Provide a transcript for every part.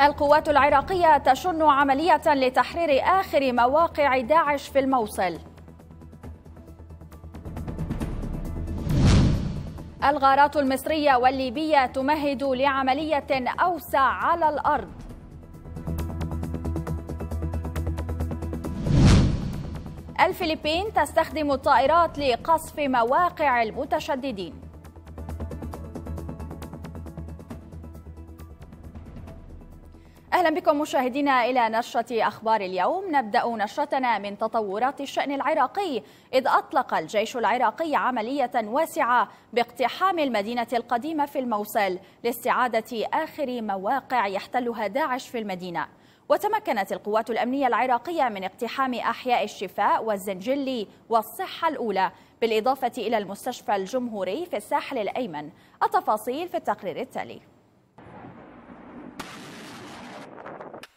القوات العراقية تشن عملية لتحرير آخر مواقع داعش في الموصل الغارات المصرية والليبية تمهد لعملية أوسع على الأرض الفلبين تستخدم الطائرات لقصف مواقع المتشددين أهلا بكم مشاهدينا إلى نشرة أخبار اليوم نبدأ نشرتنا من تطورات الشأن العراقي إذ أطلق الجيش العراقي عملية واسعة باقتحام المدينة القديمة في الموصل لاستعادة آخر مواقع يحتلها داعش في المدينة وتمكنت القوات الأمنية العراقية من اقتحام أحياء الشفاء والزنجلي والصحة الأولى بالإضافة إلى المستشفى الجمهوري في الساحل الأيمن التفاصيل في التقرير التالي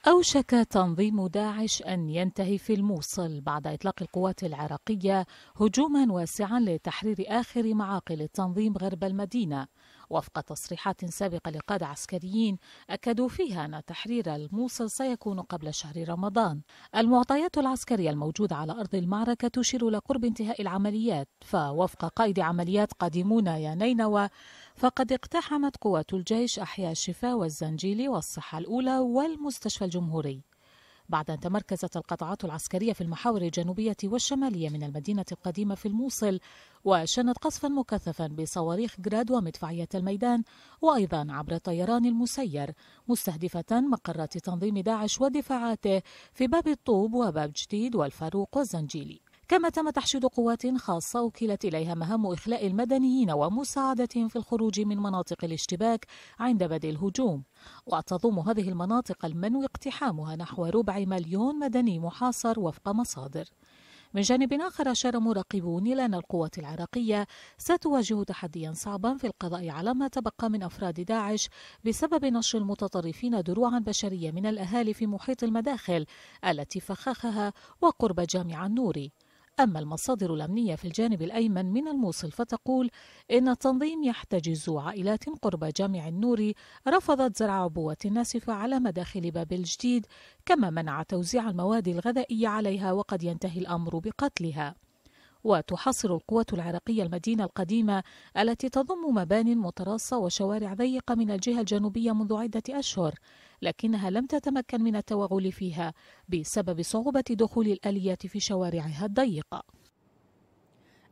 أوشك تنظيم داعش أن ينتهي في الموصل بعد إطلاق القوات العراقية هجوما واسعا لتحرير آخر معاقل التنظيم غرب المدينة وفق تصريحات سابقة لقادة عسكريين أكدوا فيها أن تحرير الموصل سيكون قبل شهر رمضان المعطيات العسكرية الموجودة على أرض المعركة تشير إلى قرب انتهاء العمليات فوفق قائد عمليات قادمون يا نينوى فقد اقتحمت قوات الجيش أحياء الشفاء والزنجيلي والصحة الأولى والمستشفى الجمهوري بعد أن تمركزت القطعات العسكرية في المحاور الجنوبية والشمالية من المدينة القديمة في الموصل وشنت قصفا مكثفا بصواريخ جراد ومدفعية الميدان وأيضا عبر الطيران المسير مستهدفة مقرات تنظيم داعش ودفاعاته في باب الطوب وباب جديد والفاروق والزنجيلي كما تم تحشيد قوات خاصة وكلت إليها مهام إخلاء المدنيين ومساعدتهم في الخروج من مناطق الاشتباك عند بدء الهجوم وتضم هذه المناطق المنوي اقتحامها نحو ربع مليون مدني محاصر وفق مصادر من جانب آخر أشار مراقبون إلى أن القوات العراقية ستواجه تحديا صعبا في القضاء على ما تبقى من أفراد داعش بسبب نشر المتطرفين دروعا بشرية من الأهالي في محيط المداخل التي فخخها وقرب جامع النوري أما المصادر الأمنية في الجانب الأيمن من الموصل فتقول إن التنظيم يحتجز عائلات قرب جامع النوري رفضت زرع عبوة ناسفة على مداخل باب الجديد كما منع توزيع المواد الغذائية عليها وقد ينتهي الأمر بقتلها وتحاصر القوة العراقية المدينة القديمة التي تضم مبان متراصة وشوارع ضيقة من الجهة الجنوبية منذ عدة أشهر لكنها لم تتمكن من التوغل فيها بسبب صعوبة دخول الآليات في شوارعها الضيقة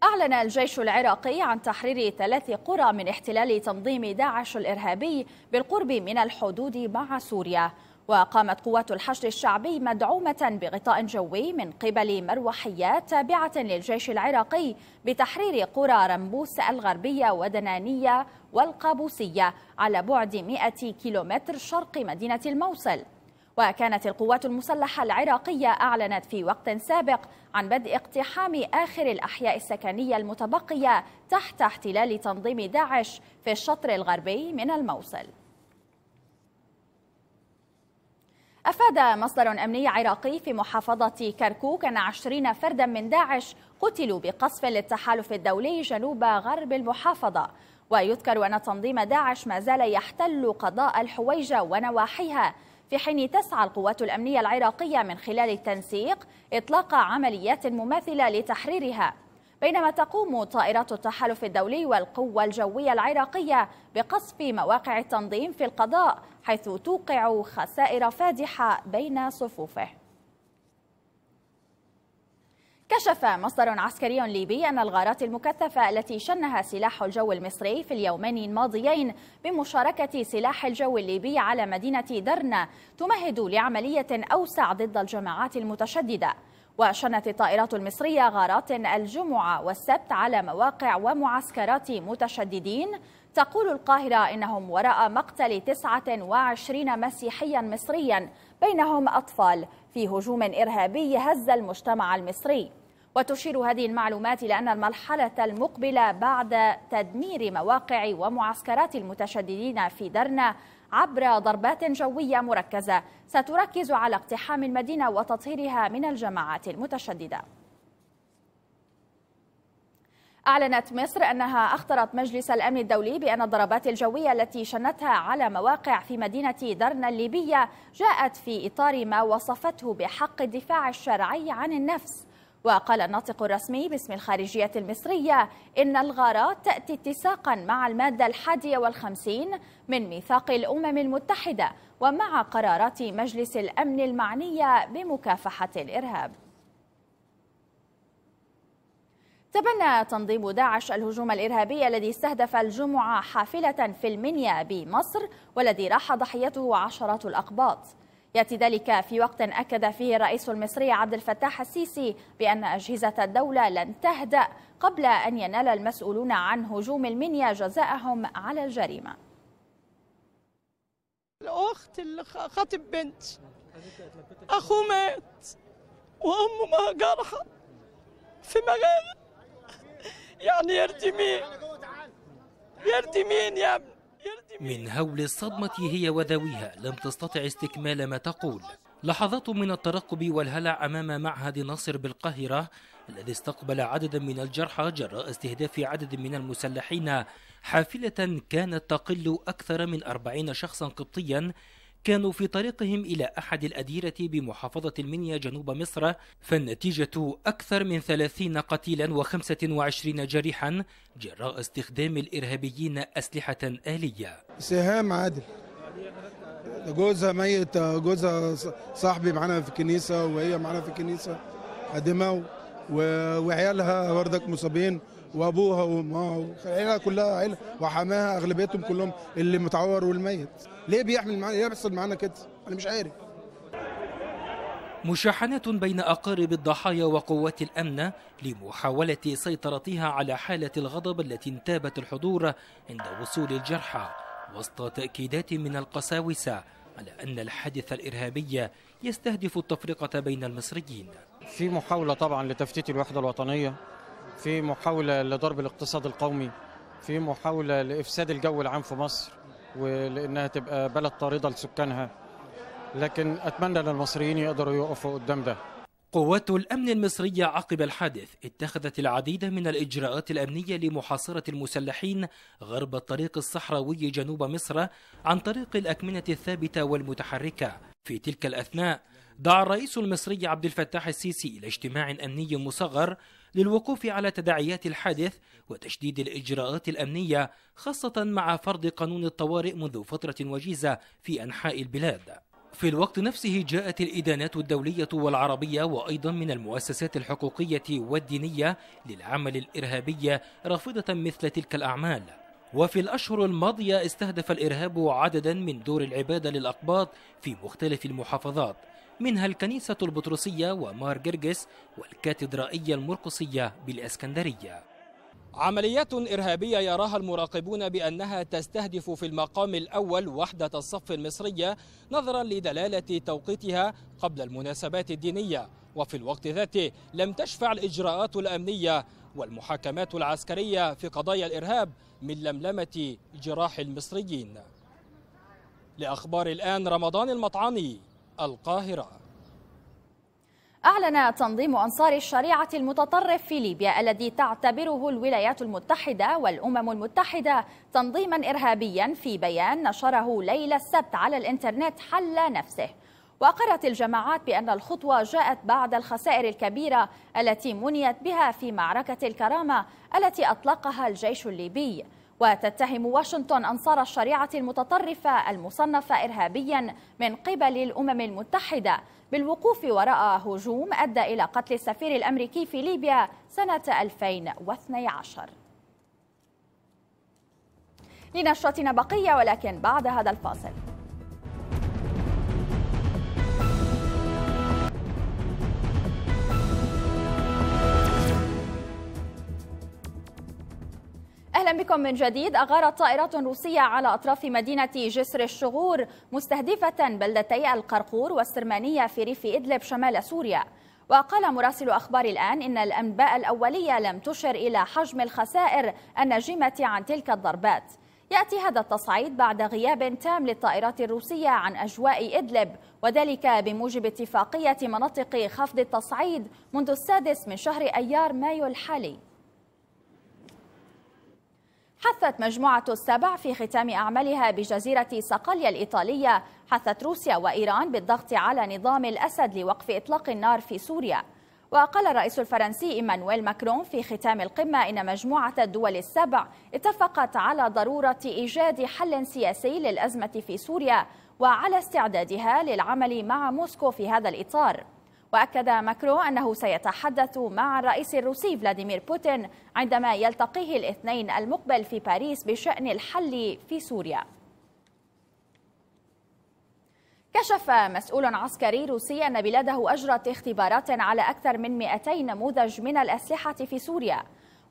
أعلن الجيش العراقي عن تحرير ثلاث قرى من احتلال تنظيم داعش الإرهابي بالقرب من الحدود مع سوريا وقامت قوات الحشد الشعبي مدعومة بغطاء جوي من قبل مروحيات تابعة للجيش العراقي بتحرير قرى رمبوس الغربية ودنانية والقابوسية على بعد 100 كيلومتر شرق مدينة الموصل وكانت القوات المسلحة العراقية أعلنت في وقت سابق عن بدء اقتحام آخر الأحياء السكنية المتبقية تحت احتلال تنظيم داعش في الشطر الغربي من الموصل أفاد مصدر أمني عراقي في محافظة كركوك أن عشرين فردا من داعش قتلوا بقصف للتحالف الدولي جنوب غرب المحافظة ويذكر أن تنظيم داعش ما زال يحتل قضاء الحويجة ونواحيها في حين تسعى القوات الأمنية العراقية من خلال التنسيق إطلاق عمليات مماثلة لتحريرها بينما تقوم طائرات التحالف الدولي والقوة الجوية العراقية بقصف مواقع التنظيم في القضاء حيث توقع خسائر فادحة بين صفوفه كشف مصدر عسكري ليبي أن الغارات المكثفة التي شنها سلاح الجو المصري في اليومين الماضيين بمشاركة سلاح الجو الليبي على مدينة درنا تمهد لعملية أوسع ضد الجماعات المتشددة وشنت الطائرات المصرية غارات الجمعة والسبت على مواقع ومعسكرات متشددين تقول القاهرة إنهم وراء مقتل 29 مسيحيا مصريا بينهم أطفال في هجوم إرهابي هز المجتمع المصري وتشير هذه المعلومات إلى أن المرحلة المقبلة بعد تدمير مواقع ومعسكرات المتشددين في درنا عبر ضربات جوية مركزة ستركز على اقتحام المدينة وتطهيرها من الجماعات المتشددة أعلنت مصر أنها أخطرت مجلس الأمن الدولي بأن الضربات الجوية التي شنتها على مواقع في مدينة درنا الليبية جاءت في إطار ما وصفته بحق الدفاع الشرعي عن النفس وقال الناطق الرسمي باسم الخارجية المصرية إن الغارات تأتي اتساقا مع المادة الحادية والخمسين من ميثاق الأمم المتحدة ومع قرارات مجلس الأمن المعنية بمكافحة الإرهاب تبنى تنظيم داعش الهجوم الإرهابي الذي استهدف الجمعة حافلة في المنيا بمصر والذي راح ضحيته عشرات الأقباط يأتي ذلك في وقت أكد فيه الرئيس المصري عبد الفتاح السيسي بأن أجهزة الدولة لن تهدأ قبل أن ينال المسؤولون عن هجوم المنيا جزاءهم على الجريمة الأخت اللي خاطب بنت أخوه مات وأمه ما جرحى في مجال يعني يرضي مين يرضي مين يا ابني من هول الصدمة هي وذويها لم تستطع استكمال ما تقول لحظات من الترقب والهلع أمام معهد ناصر بالقاهرة الذي استقبل عددا من الجرحى جراء استهداف عدد من المسلحين حافلة كانت تقل أكثر من أربعين شخصا قبطيا كانوا في طريقهم إلى أحد الأديرة بمحافظة المنيا جنوب مصر فالنتيجة أكثر من 30 قتيلا و25 جريحا جراء استخدام الإرهابيين أسلحة آلية سهام عادل جوزها ميت جوزها صاحبي معانا في الكنيسة وهي معانا في الكنيسة خادمة وعيالها بردك مصابين وابوها وامها وعيالها كلها عيلة وحماها اغلبيتهم كلهم اللي متعور والميت ليه بيعمل معانا ليه بيحصل معانا كده انا مش عارف مشاحنات بين أقارب الضحايا وقوات الأمن لمحاولة سيطرتها على حالة الغضب التي انتابت الحضور عند وصول الجرحى وسط تأكيدات من القساوسة على أن الحادث الإرهابي يستهدف التفرقة بين المصريين في محاولة طبعا لتفتيت الوحدة الوطنية في محاولة لضرب الاقتصاد القومي في محاولة لإفساد الجو العام في مصر ولانها تبقى بلد طارده لسكانها لكن اتمنى ان المصريين يقدروا يقفوا قدام ده قوات الأمن المصرية عقب الحادث اتخذت العديد من الإجراءات الأمنية لمحاصرة المسلحين غرب الطريق الصحراوي جنوب مصر عن طريق الأكمنة الثابتة والمتحركة في تلك الأثناء دعا الرئيس المصري عبد الفتاح السيسي إلى اجتماع أمني مصغر للوقوف على تداعيات الحادث وتشديد الإجراءات الأمنية خاصة مع فرض قانون الطوارئ منذ فترة وجيزة في أنحاء البلاد في الوقت نفسه جاءت الإدانات الدولية والعربية وأيضا من المؤسسات الحقوقية والدينية للعمل الإرهابي رافضة مثل تلك الأعمال وفي الأشهر الماضية استهدف الإرهاب عددا من دور العبادة للأقباط في مختلف المحافظات منها الكنيسة البطرسية ومار جرجس والكاتدرائية المرقصية بالإسكندرية عمليات إرهابية يراها المراقبون بأنها تستهدف في المقام الأول وحدة الصف المصرية نظرا لدلالة توقيتها قبل المناسبات الدينية وفي الوقت ذاته لم تشفع الإجراءات الأمنية والمحاكمات العسكرية في قضايا الإرهاب من لملمة جراح المصريين لأخبار الآن رمضان المطعمي القاهرة أعلن تنظيم أنصار الشريعة المتطرف في ليبيا الذي تعتبره الولايات المتحدة والأمم المتحدة تنظيما إرهابيا في بيان نشره ليلة السبت على الإنترنت حل نفسه وأقرت الجماعات بأن الخطوة جاءت بعد الخسائر الكبيرة التي منيت بها في معركة الكرامة التي أطلقها الجيش الليبي وتتهم واشنطن أنصار الشريعة المتطرفة المصنفة إرهابيا من قبل الأمم المتحدة بالوقوف وراء هجوم أدى إلى قتل السفير الأمريكي في ليبيا سنة 2012 لنشرتنا بقية ولكن بعد هذا الفاصل أهلا بكم من جديد أغارت طائرات روسية على أطراف مدينة جسر الشغور مستهدفة بلدتي القرقور والسرمانية في ريف إدلب شمال سوريا وقال مراسل أخبار الآن إن الأنباء الأولية لم تشر إلى حجم الخسائر الناجمة عن تلك الضربات يأتي هذا التصعيد بعد غياب تام للطائرات الروسية عن أجواء إدلب وذلك بموجب اتفاقية مناطق خفض التصعيد منذ السادس من شهر أيار مايو الحالي حثت مجموعة السبع في ختام أعمالها بجزيرة صقلية الإيطالية حثت روسيا وإيران بالضغط على نظام الأسد لوقف إطلاق النار في سوريا وقال الرئيس الفرنسي إيمانويل ماكرون في ختام القمة إن مجموعة الدول السبع اتفقت على ضرورة إيجاد حل سياسي للأزمة في سوريا وعلى استعدادها للعمل مع موسكو في هذا الإطار وأكد ماكرو أنه سيتحدث مع الرئيس الروسي فلاديمير بوتين عندما يلتقيه الاثنين المقبل في باريس بشأن الحل في سوريا كشف مسؤول عسكري روسي أن بلاده أجرت اختبارات على أكثر من 200 نموذج من الأسلحة في سوريا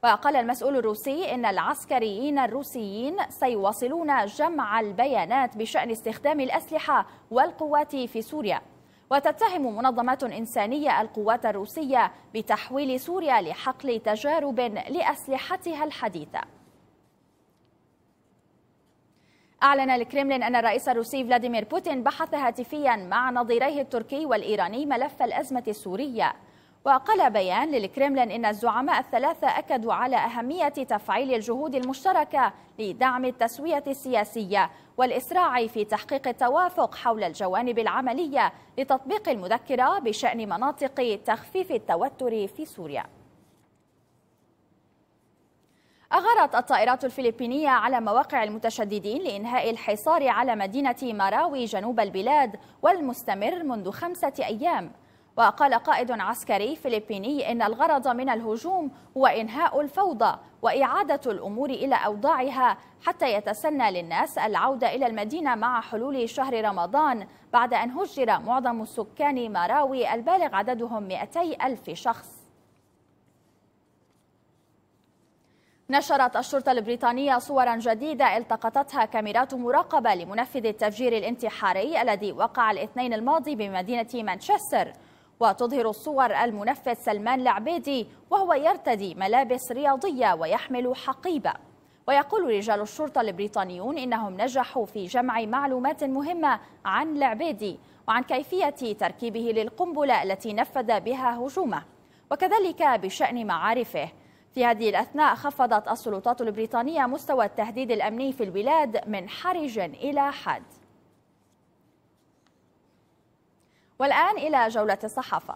وقال المسؤول الروسي إن العسكريين الروسيين سيواصلون جمع البيانات بشأن استخدام الأسلحة والقوات في سوريا وتتهم منظمات إنسانية القوات الروسية بتحويل سوريا لحقل تجارب لأسلحتها الحديثة أعلن الكريملين أن الرئيس الروسي فلاديمير بوتين بحث هاتفيا مع نظيريه التركي والإيراني ملف الأزمة السورية وقال بيان للكريملين إن الزعماء الثلاثة أكدوا على أهمية تفعيل الجهود المشتركة لدعم التسوية السياسية والإسراع في تحقيق التوافق حول الجوانب العملية لتطبيق المذكرة بشأن مناطق تخفيف التوتر في سوريا أغارت الطائرات الفلبينية على مواقع المتشددين لإنهاء الحصار على مدينة ماراوي جنوب البلاد والمستمر منذ خمسة أيام وقال قائد عسكري فلبيني إن الغرض من الهجوم هو إنهاء الفوضى وإعادة الأمور إلى أوضاعها حتى يتسنى للناس العودة إلى المدينة مع حلول شهر رمضان بعد أن هجر معظم سكان مراوي البالغ عددهم 200 ألف شخص نشرت الشرطة البريطانية صورا جديدة التقطتها كاميرات مراقبة لمنفذ التفجير الانتحاري الذي وقع الاثنين الماضي بمدينة مانشستر وتظهر الصور المنفذ سلمان العبيدي وهو يرتدي ملابس رياضية ويحمل حقيبة ويقول رجال الشرطة البريطانيون إنهم نجحوا في جمع معلومات مهمة عن العبيدي وعن كيفية تركيبه للقنبلة التي نفذ بها هجومه وكذلك بشأن معارفه في هذه الأثناء خفضت السلطات البريطانية مستوى التهديد الأمني في البلاد من حرج إلى حاد والآن إلى جولة الصحافة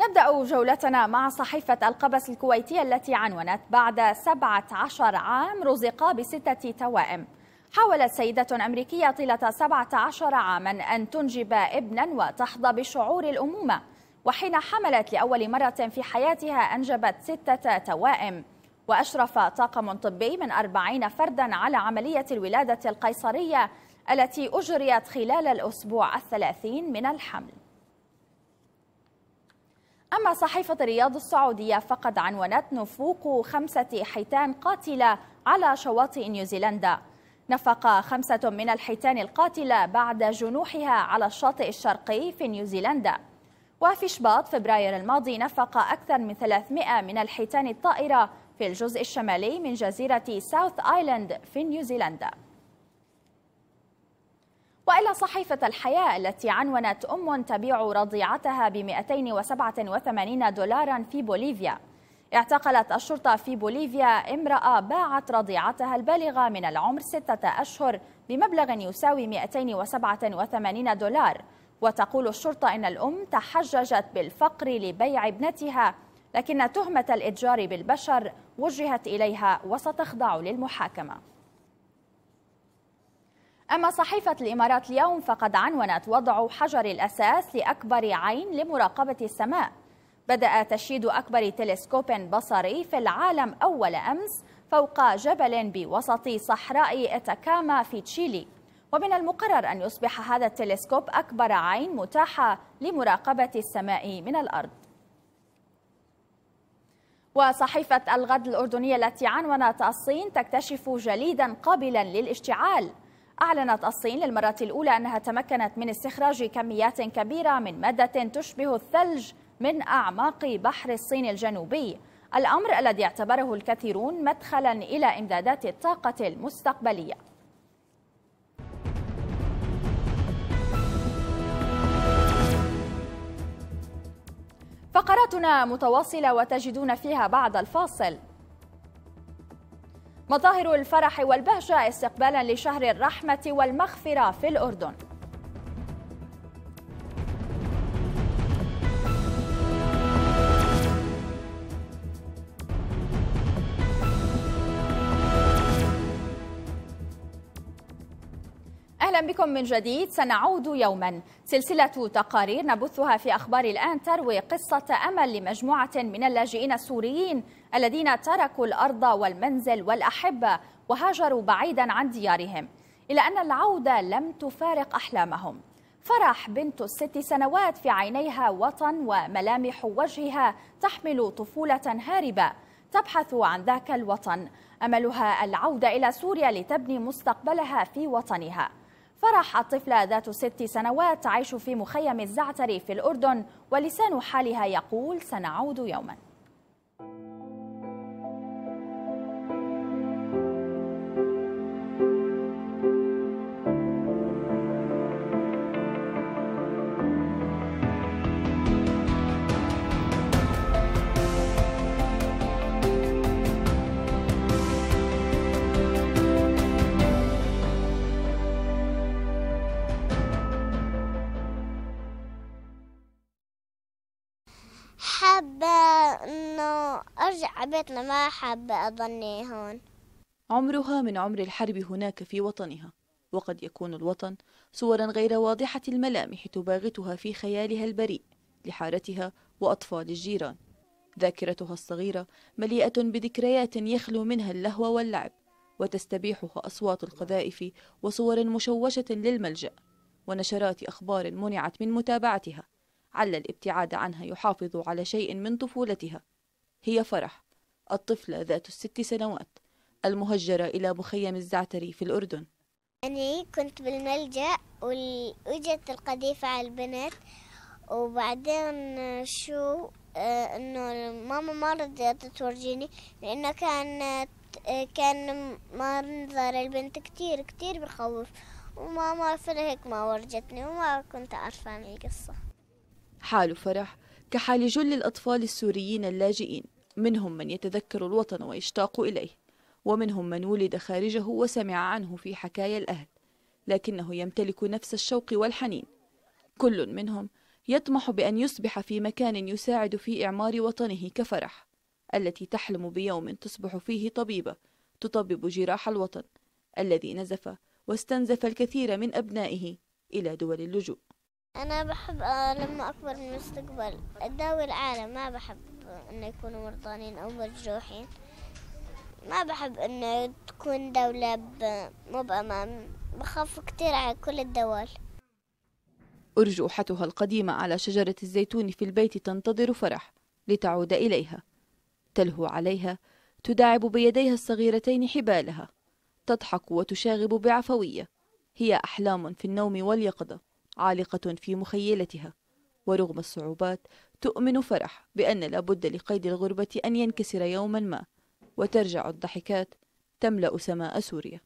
نبدأ جولتنا مع صحيفة القبس الكويتية التي عنونت بعد 17 عام رزقا بستة توائم حاولت سيدة أمريكية طيلة 17 عاما أن تنجب ابنا وتحظى بشعور الأمومة وحين حملت لأول مرة في حياتها أنجبت ستة توائم وأشرف طاقم طبي من أربعين فردا على عملية الولادة القيصرية التي أجريت خلال الأسبوع الثلاثين من الحمل أما صحيفة الرياض السعودية فقد عنونت نفوق خمسة حيتان قاتلة على شواطئ نيوزيلندا نفق خمسة من الحيتان القاتلة بعد جنوحها على الشاطئ الشرقي في نيوزيلندا وفي شباط فبراير الماضي نفق أكثر من 300 من الحيتان الطائرة في الجزء الشمالي من جزيرة ساوث آيلاند في نيوزيلندا وإلى صحيفة الحياة التي عنونت أم تبيع رضيعتها ب 287 دولارا في بوليفيا اعتقلت الشرطة في بوليفيا امرأة باعت رضيعتها البالغة من العمر ستة أشهر بمبلغ يساوي 287 دولار وتقول الشرطة إن الأم تحججت بالفقر لبيع ابنتها لكن تهمة الإتجار بالبشر وجهت إليها وستخضع للمحاكمة أما صحيفة الإمارات اليوم فقد عنونت وضع حجر الأساس لأكبر عين لمراقبة السماء بدأ تشييد أكبر تلسكوب بصري في العالم أول أمس فوق جبل بوسط صحراء إتاكاما في تشيلي ومن المقرر أن يصبح هذا التلسكوب أكبر عين متاحة لمراقبة السماء من الأرض وصحيفة الغد الأردنية التي عنونت الصين تكتشف جليدا قابلا للاشتعال أعلنت الصين للمرة الأولى أنها تمكنت من استخراج كميات كبيرة من مادة تشبه الثلج من أعماق بحر الصين الجنوبي الأمر الذي اعتبره الكثيرون مدخلا إلى إمدادات الطاقة المستقبلية فقراتنا متواصلة وتجدون فيها بعد الفاصل مظاهر الفرح والبهجة استقبالا لشهر الرحمة والمغفرة في الأردن بكم من جديد سنعود يوما سلسلة تقارير نبثها في أخبار الآن تروي قصة أمل لمجموعة من اللاجئين السوريين الذين تركوا الأرض والمنزل والأحبة وهاجروا بعيدا عن ديارهم إلى أن العودة لم تفارق أحلامهم فرح بنت الست سنوات في عينيها وطن وملامح وجهها تحمل طفولة هاربة تبحث عن ذاك الوطن أملها العودة إلى سوريا لتبني مستقبلها في وطنها فرح الطفلة ذات ست سنوات تعيش في مخيم الزعتري في الأردن ولسان حالها يقول سنعود يوماً حبيتنا ما حابة أضلني هون عمرها من عمر الحرب هناك في وطنها وقد يكون الوطن صورا غير واضحة الملامح تباغتها في خيالها البريء لحارتها وأطفال الجيران ذاكرتها الصغيرة مليئة بذكريات يخلو منها اللهو واللعب وتستبيحها أصوات القذائف وصور مشوشة للملجأ ونشرات أخبار منعت من متابعتها على الابتعاد عنها يحافظ على شيء من طفولتها هي فرح الطفلة ذات الست سنوات المهجرة إلى مخيم الزعتري في الأردن أنا كنت بالملجأ وإجت القذيفة على البنت وبعدين شو آه، إنه ماما ما رضيت تورجيني لأنه آه، كان كان منظر البنت كتير كتير بخوف وماما فلهيك ما ورجتني وما كنت أعرف عن القصة حال فرح كحال جل الأطفال السوريين اللاجئين منهم من يتذكر الوطن ويشتاق إليه ومنهم من ولد خارجه وسمع عنه في حكايا الأهل لكنه يمتلك نفس الشوق والحنين كل منهم يطمح بأن يصبح في مكان يساعد في إعمار وطنه كفرح التي تحلم بيوم تصبح فيه طبيبة تطبب جراح الوطن الذي نزف واستنزف الكثير من أبنائه إلى دول اللجوء أنا بحب لما أكبر من المستقبل أداوي العالم ما بحب انه يكونوا مرضانين او مجروحين ما بحب انه تكون دولة مو بامان بخاف كتير على كل الدول أرجوحتها القديمة على شجرة الزيتون في البيت تنتظر فرح لتعود إليها تلهو عليها تداعب بيديها الصغيرتين حبالها تضحك وتشاغب بعفوية هي أحلام في النوم واليقظة عالقة في مخيلتها ورغم الصعوبات تؤمن فرح بأن لابد لقيد الغربة أن ينكسر يوما ما وترجع الضحكات تملأ سماء سوريا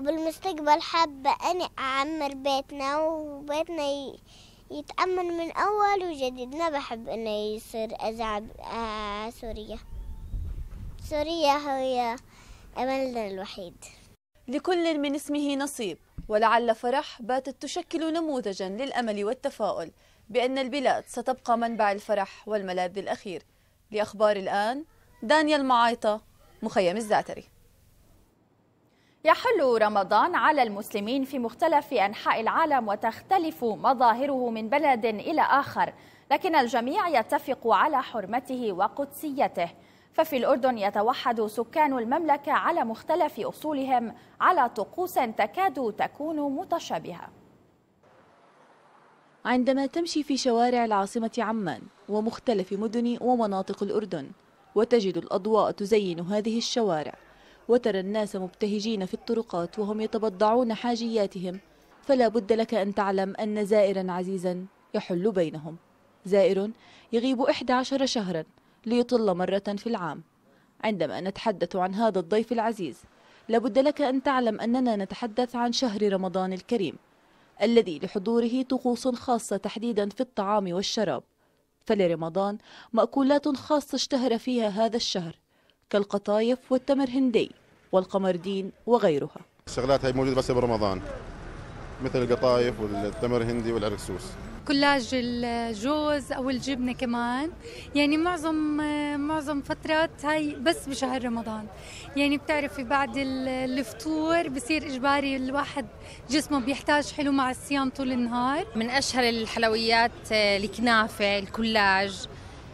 بالمستقبل حابة أنا أعمر بيتنا وبيتنا يتأمن من أول وجديد ما بحب إنه يصير أزعب آه، سوريا سوريا هي أملنا الوحيد لكل من اسمه نصيب ولعل فرح باتت تشكل نموذجا للأمل والتفاؤل بأن البلاد ستبقى منبع الفرح والملاذ الأخير لأخبار الآن دانيال معايطة مخيم الزعتري يحل رمضان على المسلمين في مختلف أنحاء العالم وتختلف مظاهره من بلد إلى آخر لكن الجميع يتفق على حرمته وقدسيته ففي الأردن يتوحد سكان المملكة على مختلف أصولهم على طقوس تكاد تكون متشابهة عندما تمشي في شوارع العاصمة عمان ومختلف مدن ومناطق الأردن وتجد الأضواء تزين هذه الشوارع وترى الناس مبتهجين في الطرقات وهم يتبضعون حاجياتهم فلا بد لك أن تعلم أن زائرا عزيزا يحل بينهم زائر يغيب 11 شهرا ليطل مرة في العام عندما نتحدث عن هذا الضيف العزيز لابد لك أن تعلم أننا نتحدث عن شهر رمضان الكريم الذي لحضوره طقوس خاصة تحديدا في الطعام والشراب فلرمضان مأكولات خاصة اشتهر فيها هذا الشهر كالقطايف والتمر هندي والقمردين وغيرها الشغلات هي موجودة بس برمضان مثل القطايف والتمر هندي والعرقسوس كولاج الجوز او الجبنه كمان يعني معظم معظم فترات هاي بس بشهر رمضان يعني بتعرفي بعد الفطور بصير اجباري الواحد جسمه بيحتاج حلو مع الصيام طول النهار من اشهر الحلويات آه، الكنافه الكولاج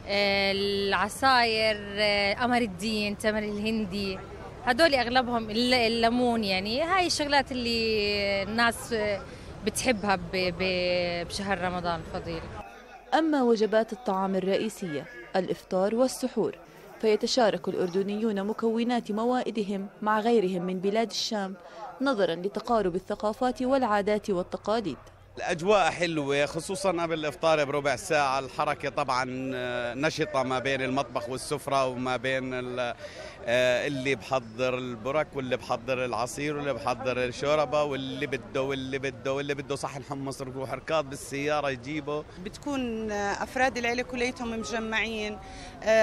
آه، العصاير آه، قمر الدين تمر الهندي هدول اغلبهم الليمون يعني هاي الشغلات اللي الناس بتحبها بشهر رمضان الفضيل أما وجبات الطعام الرئيسية الإفطار والسحور فيتشارك الأردنيون مكونات موائدهم مع غيرهم من بلاد الشام نظرا لتقارب الثقافات والعادات والتقاليد الأجواء حلوة خصوصا قبل الإفطار بربع ساعة الحركة طبعا آه، نشطة ما بين المطبخ والسفرة وما بين آه، اللي بحضر البرك واللي بحضر العصير واللي بحضر الشوربة واللي بده واللي بده واللي بده صحن حمص روح ركاض بالسيارة يجيبه بتكون آه، أفراد العيلة كليتهم مجمعين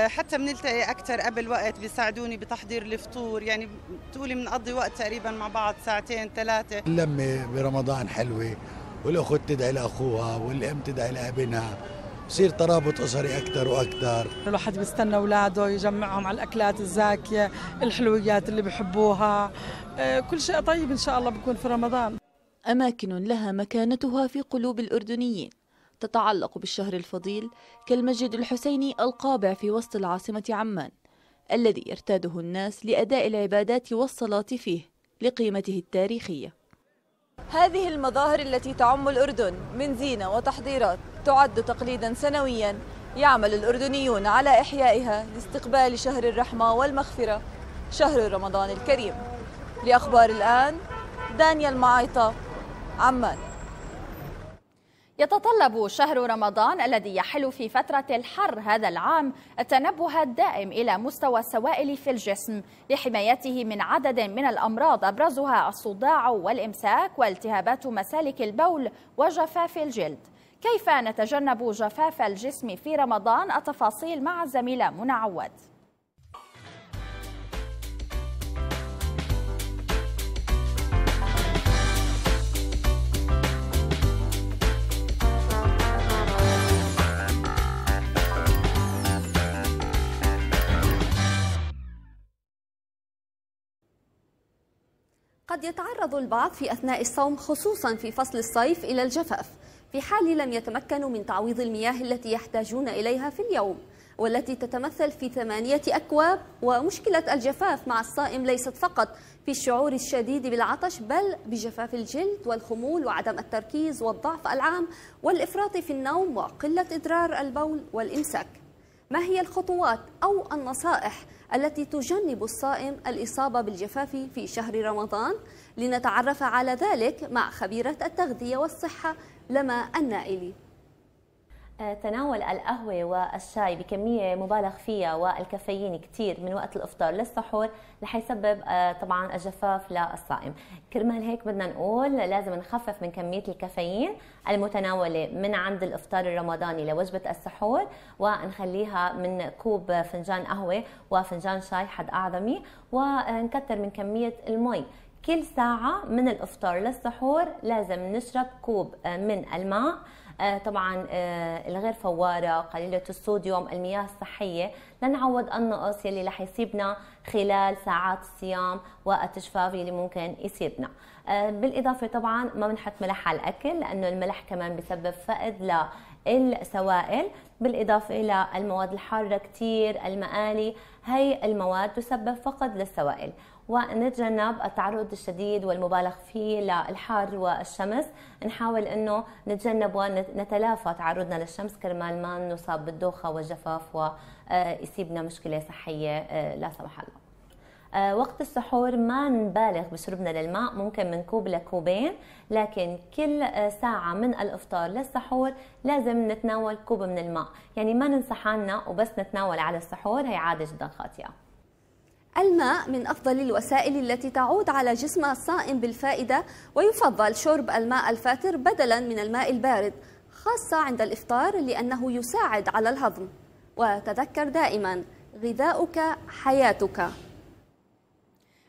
حتى بنلتقي أكثر قبل وقت بيساعدوني بتحضير الفطور يعني بتقولي بنقضي وقت تقريبا مع بعض ساعتين ثلاثة اللمة برمضان حلوة والأخت تدعي لأخوها والأم تدعي لأبنها بصير ترابط أسري أكثر وأكثر الواحد بيستنى أولاده يجمعهم على الأكلات الزاكية الحلويات اللي بحبوها آه، كل شيء طيب إن شاء الله بكون في رمضان أماكن لها مكانتها في قلوب الأردنيين تتعلق بالشهر الفضيل كالمسجد الحسيني القابع في وسط العاصمة عمان الذي يرتاده الناس لأداء العبادات والصلاة فيه لقيمته التاريخية هذه المظاهر التي تعم الأردن من زينة وتحضيرات تعد تقليدا سنويا يعمل الأردنيون على إحيائها لاستقبال شهر الرحمة والمغفرة شهر رمضان الكريم لأخبار الآن دانيال معيطة عمان يتطلب شهر رمضان الذي يحل في فترة الحر هذا العام التنبه الدائم إلى مستوى السوائل في الجسم لحمايته من عدد من الأمراض أبرزها الصداع والإمساك والتهابات مسالك البول وجفاف الجلد كيف نتجنب جفاف الجسم في رمضان التفاصيل مع الزميلة منعود؟ عواد قد يتعرض البعض في أثناء الصوم خصوصا في فصل الصيف إلى الجفاف في حال لم يتمكنوا من تعويض المياه التي يحتاجون إليها في اليوم والتي تتمثل في ثمانية أكواب ومشكلة الجفاف مع الصائم ليست فقط في الشعور الشديد بالعطش بل بجفاف الجلد والخمول وعدم التركيز والضعف العام والإفراط في النوم وقلة إدرار البول والإمساك ما هي الخطوات أو النصائح التي تجنب الصائم الإصابة بالجفاف في شهر رمضان لنتعرف على ذلك مع خبيرة التغذية والصحة لما النائلي تناول القهوة والشاي بكمية مبالغ فيها والكافيين كثير من وقت الإفطار للسحور رح يسبب آه، طبعا الجفاف للصائم كرمال هيك بدنا نقول لازم نخفف من كمية الكافيين المتناولة من عند الإفطار الرمضاني لوجبة السحور ونخليها من كوب فنجان قهوة وفنجان شاي حد أعظمي ونكتر من كمية المي كل ساعة من الإفطار للسحور لازم نشرب كوب آه، من الماء آه، طبعا آه، الغير فواره قليله الصوديوم المياه الصحيه لنعوض النقص يلي رح يصيبنا خلال ساعات الصيام والتجفاف يلي ممكن يصيبنا آه، بالاضافه طبعا ما بنحط ملح على الاكل لانه الملح كمان بسبب فقد للسوائل بالإضافة إلى المواد الحارة كتير المقالي هي المواد تسبب فقد للسوائل ونتجنب التعرض الشديد والمبالغ فيه للحر والشمس نحاول انه نتجنب ونتلافى تعرضنا للشمس كرمال ما نصاب بالدوخه والجفاف ويصيبنا مشكله صحيه آه، لا سمح الله آه، وقت السحور ما نبالغ بشربنا للماء ممكن من كوب لكوبين لكن كل آه، ساعة من الإفطار للسحور لازم نتناول كوب من الماء يعني ما ننسى حالنا وبس نتناول على السحور هي عادة جدا خاطئة الماء من أفضل الوسائل التي تعود على جسم الصائم بالفائدة ويفضل شرب الماء الفاتر بدلا من الماء البارد خاصة عند الإفطار لأنه يساعد على الهضم وتذكر دائما غذاؤك حياتك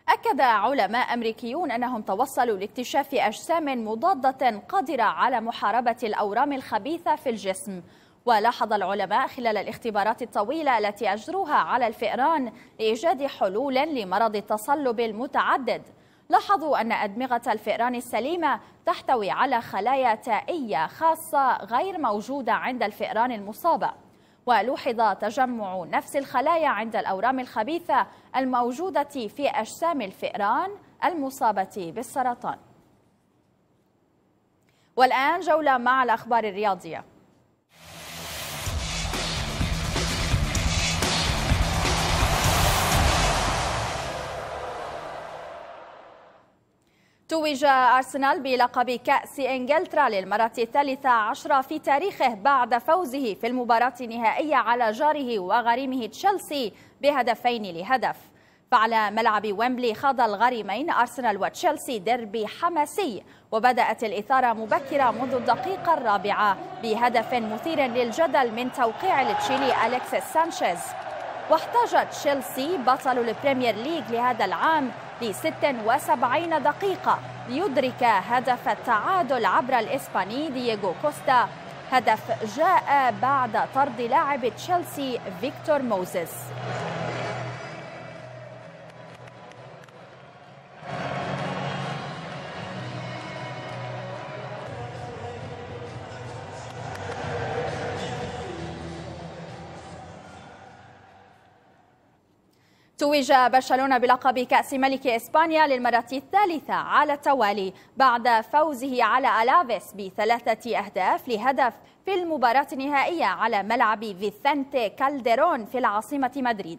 أكد علماء أمريكيون أنهم توصلوا لاكتشاف أجسام مضادة قادرة على محاربة الأورام الخبيثة في الجسم ولاحظ العلماء خلال الاختبارات الطويلة التي أجروها على الفئران لإيجاد حلول لمرض التصلب المتعدد لاحظوا أن أدمغة الفئران السليمة تحتوي على خلايا تائية خاصة غير موجودة عند الفئران المصابة ولوحظ تجمع نفس الخلايا عند الأورام الخبيثة الموجودة في أجسام الفئران المصابة بالسرطان والآن جولة مع الأخبار الرياضية توج أرسنال بلقب كأس إنجلترا للمرة الثالثة عشرة في تاريخه بعد فوزه في المباراة النهائية على جاره وغريمه تشيلسي بهدفين لهدف فعلى ملعب ويمبلي خاض الغريمين أرسنال وتشيلسي ديربي حماسي وبدأت الإثارة مبكرة منذ الدقيقة الرابعة بهدف مثير للجدل من توقيع التشيلي أليكسيس سانشيز واحتاج تشيلسي بطل البريمير ليج لهذا العام ل 76 دقيقة ليدرك هدف التعادل عبر الإسباني دييغو كوستا هدف جاء بعد طرد لاعب تشيلسي فيكتور موزيس توج برشلونة بلقب كأس ملك إسبانيا للمرة الثالثة على التوالي بعد فوزه على ألافيس بثلاثة أهداف لهدف في المباراة النهائية على ملعب فيثنتي كالديرون في العاصمة مدريد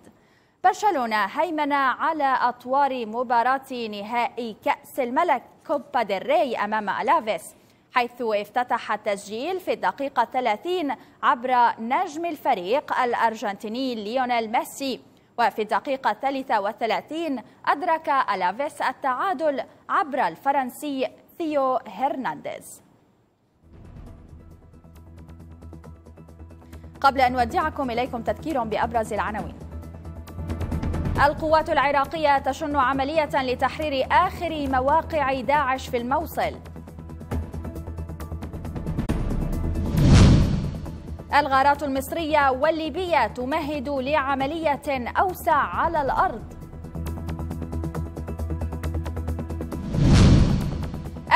برشلونة هيمن على أطوار مباراة نهائي كأس الملك كوبا دري أمام ألافيس حيث افتتح التسجيل في الدقيقة 30 عبر نجم الفريق الأرجنتيني ليونيل ميسي وفي الدقيقة الثالثة والثلاثين أدرك ألافيس التعادل عبر الفرنسي ثيو هرنانديز قبل أن نودعكم إليكم تذكير بأبرز العناوين القوات العراقية تشن عملية لتحرير آخر مواقع داعش في الموصل الغارات المصرية والليبية تمهد لعملية أوسع على الأرض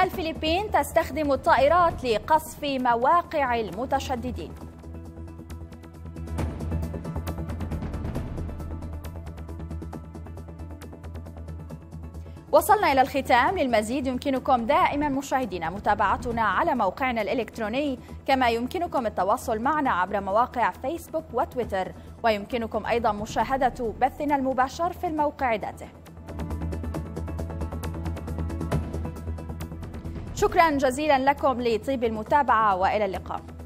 الفلبين تستخدم الطائرات لقصف مواقع المتشددين وصلنا إلى الختام للمزيد يمكنكم دائما مشاهدينا متابعتنا على موقعنا الإلكتروني كما يمكنكم التواصل معنا عبر مواقع فيسبوك وتويتر ويمكنكم أيضا مشاهدة بثنا المباشر في الموقع ذاته شكرا جزيلا لكم لطيب المتابعة وإلى اللقاء